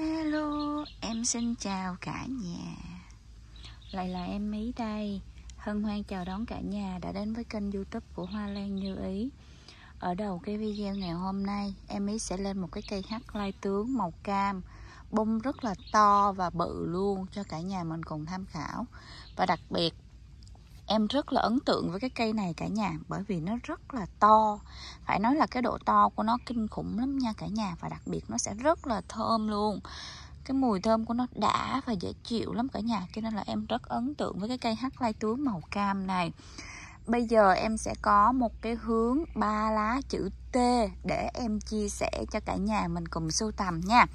Hello, em xin chào cả nhà Lại là em Mỹ đây Hân hoan chào đón cả nhà đã đến với kênh youtube của Hoa Lan Như Ý Ở đầu cái video ngày hôm nay Em Mỹ sẽ lên một cái cây hắc lai tướng màu cam Bông rất là to và bự luôn cho cả nhà mình cùng tham khảo Và đặc biệt em rất là ấn tượng với cái cây này cả nhà bởi vì nó rất là to phải nói là cái độ to của nó kinh khủng lắm nha cả nhà và đặc biệt nó sẽ rất là thơm luôn cái mùi thơm của nó đã và dễ chịu lắm cả nhà cho nên là em rất ấn tượng với cái cây hắc lai túi màu cam này Bây giờ em sẽ có một cái hướng ba lá chữ T để em chia sẻ cho cả nhà mình cùng sưu tầm nha.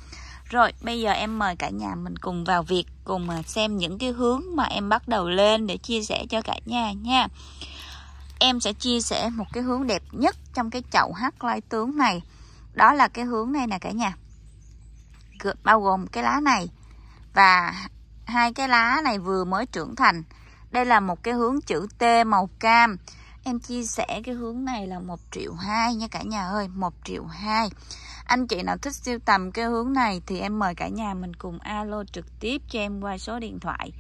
Rồi, bây giờ em mời cả nhà mình cùng vào việc cùng xem những cái hướng mà em bắt đầu lên để chia sẻ cho cả nhà nha. Em sẽ chia sẻ một cái hướng đẹp nhất trong cái chậu hắc lai tướng này. Đó là cái hướng này nè cả nhà. Bao gồm cái lá này và hai cái lá này vừa mới trưởng thành đây là một cái hướng chữ T màu cam em chia sẻ cái hướng này là một triệu hai nha cả nhà ơi một triệu hai anh chị nào thích siêu tầm cái hướng này thì em mời cả nhà mình cùng alo trực tiếp cho em qua số điện thoại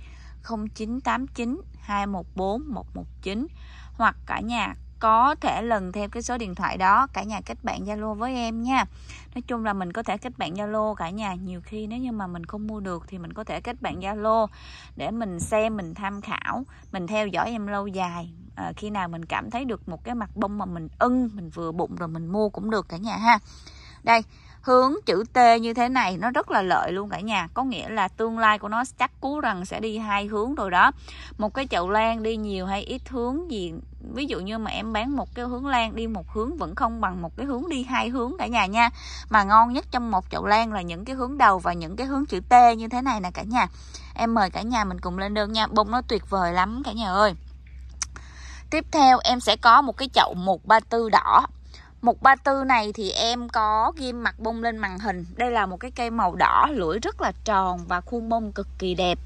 0989 214 119 hoặc cả nhà có thể lần theo cái số điện thoại đó cả nhà kết bạn zalo với em nha nói chung là mình có thể kết bạn zalo cả nhà nhiều khi nếu như mà mình không mua được thì mình có thể kết bạn zalo để mình xem mình tham khảo mình theo dõi em lâu dài à, khi nào mình cảm thấy được một cái mặt bông mà mình ưng mình vừa bụng rồi mình mua cũng được cả nhà ha đây hướng chữ T như thế này nó rất là lợi luôn cả nhà có nghĩa là tương lai của nó chắc cú rằng sẽ đi hai hướng rồi đó một cái chậu lan đi nhiều hay ít hướng gì ví dụ như mà em bán một cái hướng lan đi một hướng vẫn không bằng một cái hướng đi hai hướng cả nhà nha mà ngon nhất trong một chậu lan là những cái hướng đầu và những cái hướng chữ T như thế này nè cả nhà em mời cả nhà mình cùng lên đơn nha bông nó tuyệt vời lắm cả nhà ơi Tiếp theo em sẽ có một cái chậu một ba tư đỏ 134 này thì em có ghim mặt bông lên màn hình Đây là một cái cây màu đỏ lưỡi rất là tròn và khuôn bông cực kỳ đẹp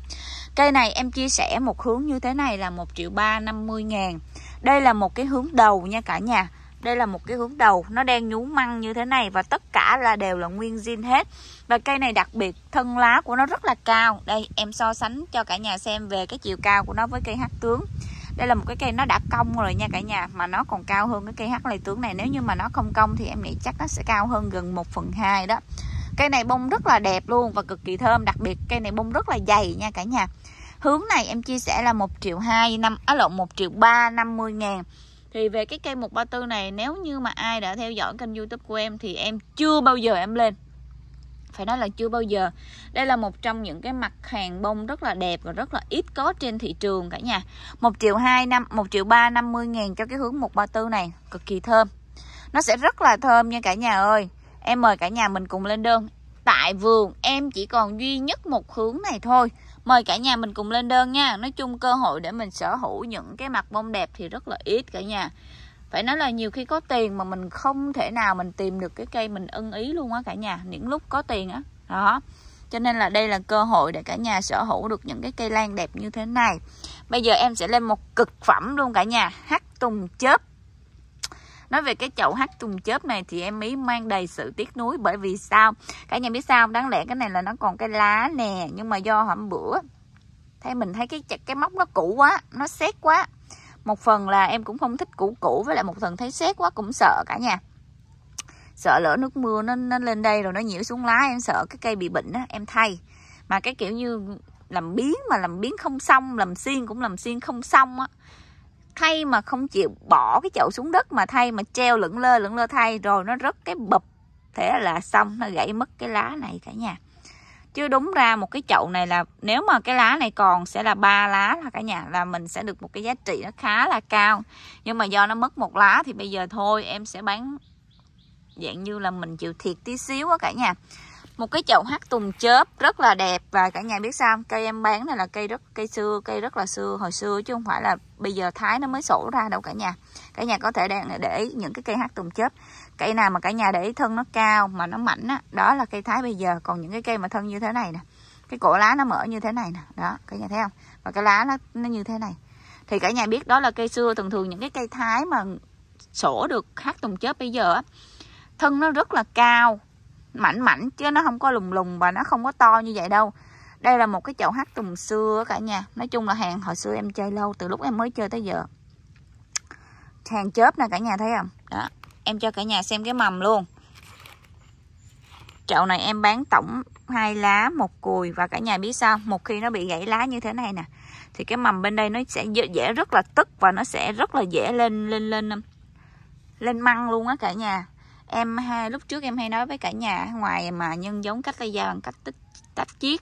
Cây này em chia sẻ một hướng như thế này là 1 triệu 350 ngàn Đây là một cái hướng đầu nha cả nhà đây là một cái hướng đầu nó đang nhú măng như thế này và tất cả là đều là nguyên zin hết và cây này đặc biệt thân lá của nó rất là cao đây em so sánh cho cả nhà xem về cái chiều cao của nó với cây hát tướng đây là một cái cây nó đã cong rồi nha cả nhà mà nó còn cao hơn cái cây hắc lê tướng này nếu như mà nó không cong thì em nghĩ chắc nó sẽ cao hơn gần 1 phần hai đó cây này bông rất là đẹp luôn và cực kỳ thơm đặc biệt cây này bông rất là dày nha cả nhà hướng này em chia sẻ là 1 triệu 2 năm á à, lộn 1 triệu 3 50 ngàn thì về cái cây 134 này nếu như mà ai đã theo dõi kênh youtube của em thì em chưa bao giờ em lên phải nói là chưa bao giờ đây là một trong những cái mặt hàng bông rất là đẹp và rất là ít có trên thị trường cả nhà một triệu hai năm một triệu ba năm mươi ngàn cho cái hướng một ba 134 này cực kỳ thơm nó sẽ rất là thơm nha cả nhà ơi em mời cả nhà mình cùng lên đơn tại vườn em chỉ còn duy nhất một hướng này thôi mời cả nhà mình cùng lên đơn nha nói chung cơ hội để mình sở hữu những cái mặt bông đẹp thì rất là ít cả nhà phải nói là nhiều khi có tiền mà mình không thể nào mình tìm được cái cây mình ưng ý luôn á cả nhà những lúc có tiền á đó. đó cho nên là đây là cơ hội để cả nhà sở hữu được những cái cây lan đẹp như thế này bây giờ em sẽ lên một cực phẩm luôn cả nhà hắc tùng chớp Nói về cái chậu hắc tùng chớp này thì em ý mang đầy sự tiếc nuối bởi vì sao? Cả nhà biết sao? Đáng lẽ cái này là nó còn cái lá nè, nhưng mà do hôm bữa thấy mình thấy cái cái móc nó cũ quá, nó xét quá một phần là em cũng không thích cũ cũ với lại một phần thấy xét quá cũng sợ cả nhà sợ lỡ nước mưa nó nó lên đây rồi nó nhiễu xuống lá em sợ cái cây bị bệnh á em thay mà cái kiểu như làm biến mà làm biến không xong làm xiên cũng làm xiên không xong á thay mà không chịu bỏ cái chậu xuống đất mà thay mà treo lững lơ lững lơ thay rồi nó rất cái bập thế là xong nó gãy mất cái lá này cả nhà chứ đúng ra một cái chậu này là nếu mà cái lá này còn sẽ là ba lá là cả nhà là mình sẽ được một cái giá trị nó khá là cao nhưng mà do nó mất một lá thì bây giờ thôi em sẽ bán dạng như là mình chịu thiệt tí xíu á cả nhà một cái chậu hát tùng chớp rất là đẹp và cả nhà biết sao cây em bán này là cây rất cây xưa cây rất là xưa hồi xưa chứ không phải là bây giờ thái nó mới sổ ra đâu cả nhà cả nhà có thể đang để những cái cây hát tùng chớp cây nào mà cả nhà để ý thân nó cao mà nó mảnh á đó là cây thái bây giờ còn những cái cây mà thân như thế này nè cái cổ lá nó mở như thế này nè đó cả nhà thấy không và cái lá nó, nó như thế này thì cả nhà biết đó là cây xưa thường thường những cái cây thái mà sổ được hát tùng chớp bây giờ á thân nó rất là cao mảnh mảnh chứ nó không có lùng lùng và nó không có to như vậy đâu đây là một cái chậu hát tùng xưa cả nhà nói chung là hàng hồi xưa em chơi lâu từ lúc em mới chơi tới giờ hàng chớp nè cả nhà thấy không đó em cho cả nhà xem cái mầm luôn chậu này em bán tổng hai lá một cùi và cả nhà biết sao một khi nó bị gãy lá như thế này nè thì cái mầm bên đây nó sẽ dễ dễ rất là tức và nó sẽ rất là dễ lên lên lên lên măng luôn á cả nhà em hay lúc trước em hay nói với cả nhà ngoài mà nhân giống cách lây da bằng cách tích tách chiết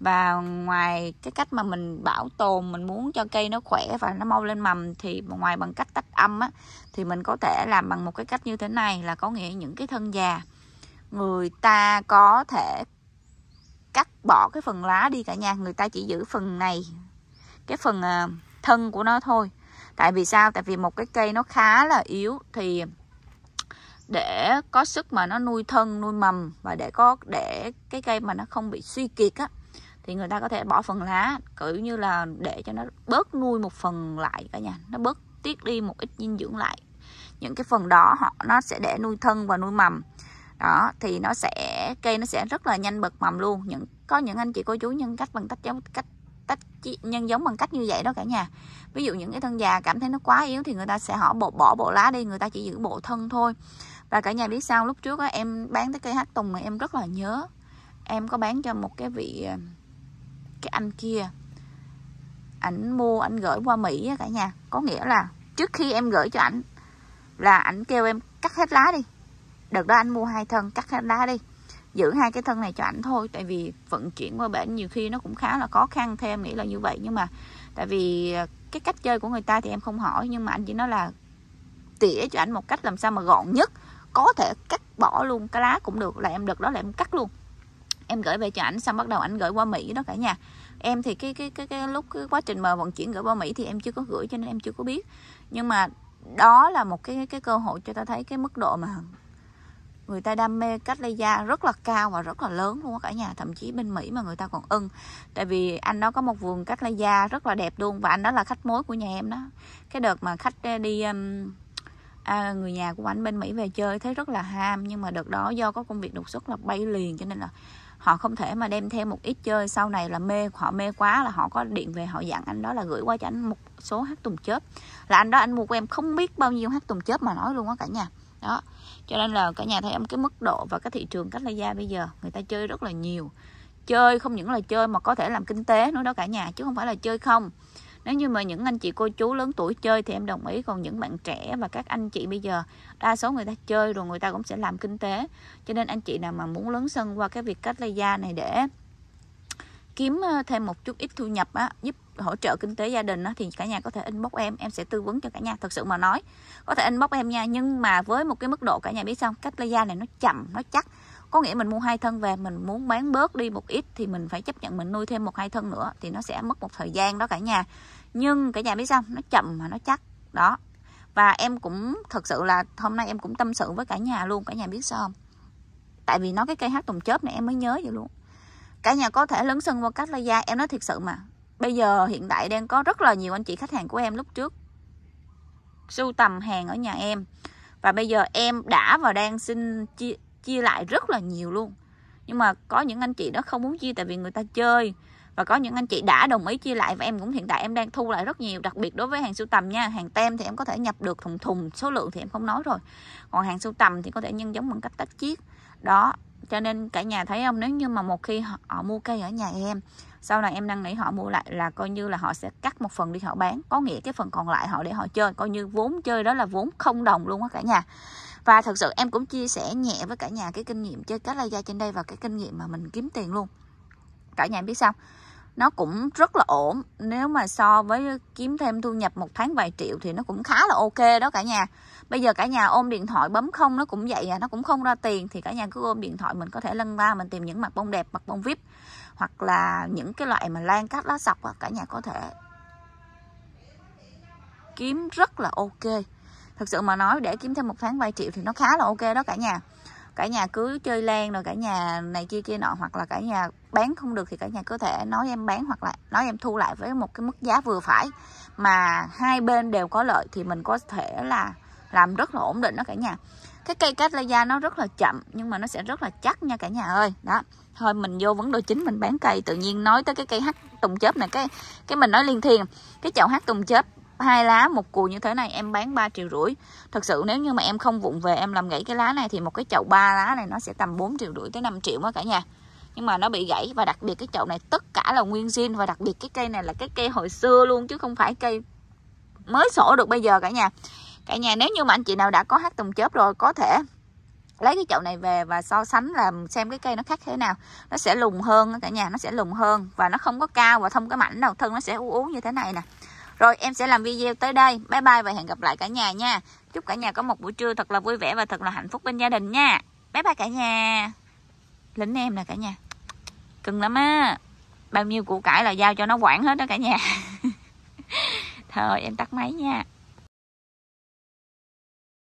và ngoài cái cách mà mình bảo tồn mình muốn cho cây nó khỏe và nó mau lên mầm thì ngoài bằng cách tách âm á thì mình có thể làm bằng một cái cách như thế này là có nghĩa những cái thân già người ta có thể cắt bỏ cái phần lá đi cả nhà người ta chỉ giữ phần này cái phần ờ, thân của nó thôi tại vì sao tại vì một cái cây nó khá là yếu thì để có sức mà nó nuôi thân nuôi mầm và để có để cái cây mà nó không bị suy kiệt á thì người ta có thể bỏ phần lá kiểu như là để cho nó bớt nuôi một phần lại cả nhà nó bớt tiết đi một ít dinh dưỡng lại những cái phần đó họ nó sẽ để nuôi thân và nuôi mầm đó thì nó sẽ cây nó sẽ rất là nhanh bật mầm luôn những có những anh chị cô chú nhân cách bằng tách giống cách tách nhân giống bằng cách như vậy đó cả nhà ví dụ những cái thân già cảm thấy nó quá yếu thì người ta sẽ họ bỏ bỏ bộ lá đi người ta chỉ giữ bộ thân thôi và cả nhà biết sao lúc trước á, em bán cái cây hát tùng mà em rất là nhớ em có bán cho một cái vị à, cái anh kia ảnh mua ảnh gửi qua mỹ á cả nhà có nghĩa là trước khi em gửi cho ảnh là ảnh kêu em cắt hết lá đi đợt đó anh mua hai thân cắt hết lá đi giữ hai cái thân này cho ảnh thôi tại vì vận chuyển qua bển nhiều khi nó cũng khá là khó khăn theo em nghĩ là như vậy nhưng mà tại vì à, cái cách chơi của người ta thì em không hỏi nhưng mà anh chỉ nói là tỉa cho ảnh một cách làm sao mà gọn nhất có thể cắt bỏ luôn cái lá cũng được là em đợt đó là em cắt luôn em gửi về cho ảnh xong bắt đầu ảnh gửi qua mỹ đó cả nhà em thì cái cái cái, cái lúc cái quá trình mà vận chuyển gửi qua mỹ thì em chưa có gửi cho nên em chưa có biết nhưng mà đó là một cái cái cơ hội cho ta thấy cái mức độ mà người ta đam mê cách lây da rất là cao và rất là lớn luôn cả nhà thậm chí bên mỹ mà người ta còn ưng tại vì anh đó có một vườn cách lây da rất là đẹp luôn và anh đó là khách mối của nhà em đó cái đợt mà khách ờ, đi um, à, người nhà của anh bên Mỹ về chơi thấy rất là ham nhưng mà đợt đó do có công việc đột xuất là bay liền cho nên là họ không thể mà đem theo một ít chơi sau này là mê họ mê quá là họ có điện về họ dặn anh đó là gửi qua cho anh một số hát tùng chớp là anh đó anh mua của em không biết bao nhiêu hát tùng chớp mà nói luôn á cả nhà đó cho nên là cả nhà thấy em cái mức độ và cái thị trường cách lay da bây giờ người ta chơi rất là nhiều chơi không những là chơi mà có thể làm kinh tế nữa đó cả nhà chứ không phải là chơi không nếu như mà những anh chị cô chú lớn tuổi chơi thì em đồng ý còn những bạn trẻ và các anh chị bây giờ đa số người ta chơi rồi người ta cũng sẽ làm kinh tế cho nên anh chị nào mà muốn lớn sân qua cái việc cách lây da này để kiếm ờ, thêm một chút ít thu nhập á, giúp hỗ trợ kinh tế gia đình á, thì cả nhà có thể inbox em em sẽ tư vấn cho cả nhà thật sự mà nói có thể inbox em nha nhưng mà với một cái mức độ cả nhà biết xong cách lây da này nó chậm nó chắc có nghĩa mình mua hai thân về mình muốn bán bớt đi một ít thì mình phải chấp nhận mình nuôi thêm một hai thân nữa thì nó sẽ mất một thời gian đó cả nhà nhưng cả nhà biết sao nó chậm mà nó chắc đó và em cũng thật sự là hôm nay em cũng tâm sự với cả nhà luôn cả nhà biết sao không tại vì nói cái cây hát tùng chớp này em mới nhớ vậy luôn cả nhà có thể lấn sân qua cách la da em nói thiệt sự mà bây giờ hiện tại đang có rất là nhiều anh chị khách hàng của em lúc trước sưu tầm hàng ở nhà em và bây giờ em đã và đang xin chia chia lại rất là nhiều luôn nhưng mà có những anh chị đó không muốn chia tại vì người ta chơi và có những anh chị đã đồng ý chia lại và em cũng hiện tại em đang thu lại rất nhiều đặc biệt đối với hàng sưu tầm nha hàng tem thì em có thể nhập được thùng thùng số lượng thì em không nói rồi còn hàng sưu tầm thì có thể nhân giống bằng cách tách chiết đó cho nên cả nhà thấy không nếu như mà một khi họ, họ mua cây ở nhà em sau này em đang nghĩ họ mua lại là coi như là họ sẽ cắt một phần đi họ bán có nghĩa cái phần còn lại họ để họ chơi coi như vốn chơi đó là vốn không đồng luôn á cả nhà và thật sự em cũng chia sẻ nhẹ với cả nhà cái kinh nghiệm chơi cá lai da trên đây và cái kinh nghiệm mà mình kiếm tiền luôn cả nhà em biết sao nó cũng rất là ổn nếu mà so với kiếm thêm thu nhập một tháng vài triệu thì nó cũng khá là ok đó cả nhà bây giờ cả nhà ôm điện thoại bấm không nó cũng vậy à nó cũng không ra tiền thì cả nhà cứ ôm điện thoại mình có thể lân la mình tìm những mặt bông đẹp mặt bông vip hoặc là những cái loại mà lan cát lá sọc cả nhà có thể kiếm rất là ok thực sự mà nói để kiếm thêm một tháng vài triệu thì nó khá là ok đó cả nhà cả nhà cứ chơi lan rồi cả nhà này kia kia nọ hoặc là cả nhà bán không được thì cả nhà có thể nói em bán hoặc là nói em thu lại với một cái mức giá vừa phải mà hai bên đều có lợi thì mình có thể là làm rất là ổn định đó cả nhà cái cây cattleya nó rất là chậm nhưng mà nó sẽ rất là chắc nha cả nhà ơi đó thôi mình vô vấn đề chính mình bán cây tự nhiên nói tới cái cây hát tùng chớp này cái cái mình nói liên thiền cái chậu hát tùng chớp hai lá một cùi như thế này em bán 3 triệu rưỡi thật sự nếu như mà em không vụng về em làm gãy cái lá này thì một cái chậu ba lá này nó sẽ tầm 4 triệu rưỡi tới 5 triệu đó cả nhà nhưng mà nó bị gãy và đặc biệt cái chậu này tất cả là nguyên zin và đặc biệt cái cây này là cái cây hồi xưa luôn chứ không phải cây mới sổ được bây giờ cả nhà cả nhà nếu như mà anh chị nào đã có hát tùng chớp rồi có thể lấy cái chậu này về và so sánh làm xem cái cây nó khác thế nào nó sẽ lùng hơn cả nhà nó sẽ lùng hơn và nó không có cao và thông cái mảnh đầu thân nó sẽ u ú như thế này nè rồi em sẽ làm video tới đây. Bye bye và hẹn gặp lại cả nhà nha. Chúc cả nhà có một buổi trưa thật là vui vẻ và thật là hạnh phúc bên gia đình nha. Bye bye cả nhà. Lính em nè cả nhà. Cưng lắm á. Bao nhiêu củ cải là giao cho nó quản hết đó cả nhà. Thôi em tắt máy nha.